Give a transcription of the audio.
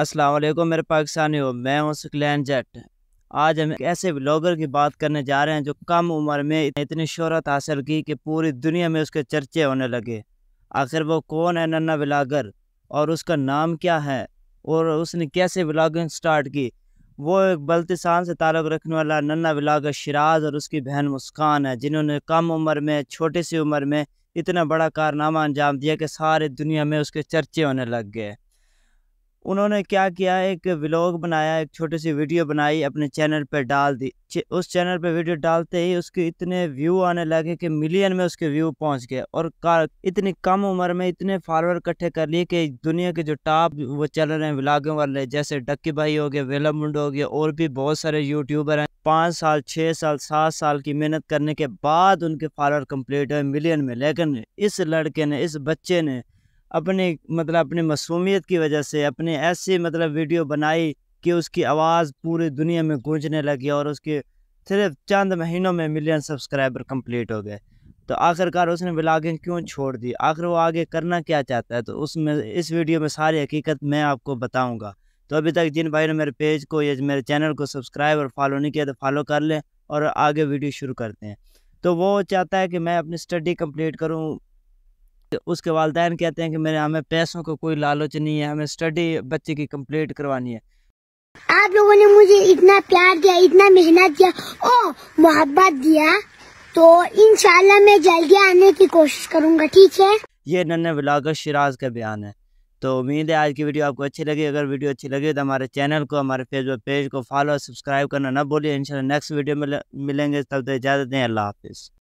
अस्सलाम वालेकुम मेरे पाकिस्तानी हो मैं हूँ सकलैन जट आज हम ऐसे ब्लॉगर की बात करने जा रहे हैं जो कम उम्र में इतनी शहरत हासिल की कि पूरी दुनिया में उसके चर्चे होने लगे आखिर वो कौन है नन्ना ब्लागर और उसका नाम क्या है और उसने कैसे ब्लागिंग स्टार्ट की वो एक बल्तिसान से ताल्लुक़ रखने वाला नन्ना ब्लागर शराज और उसकी बहन मुस्कान है जिन्होंने कम उम्र में छोटी सी उम्र में इतना बड़ा कारनामा अंजाम दिया कि सारी दुनिया में उसके चर्चे होने लग गए उन्होंने क्या किया एक व्लॉग बनाया एक छोटी सी वीडियो बनाई अपने चैनल पर डाल दी उस चैनल पर वीडियो डालते ही उसके इतने व्यू आने लगे कि मिलियन में उसके व्यू पहुंच गए और इतनी कम उम्र में इतने फॉलोअर इकट्ठे कर लिए कि दुनिया के जो टॉप वो चल रहे हैं व्लागों वाले जैसे डक्की भाई हो गए वेला हो गए और भी बहुत सारे यूट्यूबर हैं पाँच साल छः साल सात साल की मेहनत करने के बाद उनके फॉलोअर कम्प्लीट हुए मिलियन में लेकिन इस लड़के ने इस बच्चे ने अपने मतलब अपने मसूमियत की वजह से अपने ऐसे मतलब वीडियो बनाई कि उसकी आवाज़ पूरी दुनिया में गूंजने लगी और उसके सिर्फ चंद महीनों में मिलियन सब्सक्राइबर कंप्लीट हो गए तो आखिरकार उसने ब्लॉगिंग क्यों छोड़ दी आखिर वो आगे करना क्या चाहता है तो उसमें इस वीडियो में सारी हकीकत मैं आपको बताऊँगा तो अभी तक जिन भाई ने मेरे पेज को या मेरे चैनल को सब्सक्राइब और फॉलो नहीं किया तो फॉलो कर लें और आगे वीडियो शुरू करते हैं तो वो चाहता है कि मैं अपनी स्टडी कंप्लीट करूँ उसके वालदेन कहते हैं कि मेरे हमें पैसों का को कोई लालच नहीं है हमें स्टडी बच्चे की कंप्लीट करवानी है आप लोगों ने मुझे इतना प्यार दिया इतना मेहनत दिया और मोहब्बत दिया तो इनशाला मैं जल्दी आने की कोशिश करूँगा ठीक है ये नन्हे बिलागत शिराज का बयान है तो उम्मीद है आज की वीडियो आपको अच्छी लगी अगर वीडियो अच्छी लगी तो हमारे चैनल को हमारे फेसबुक पेज को फॉलो और सब्सक्राइब करना ना भूलिए इंशाल्लाह नेक्स्ट वीडियो में मिलेंगे तब तक इजाज़त दें अल्लाह हाफिज़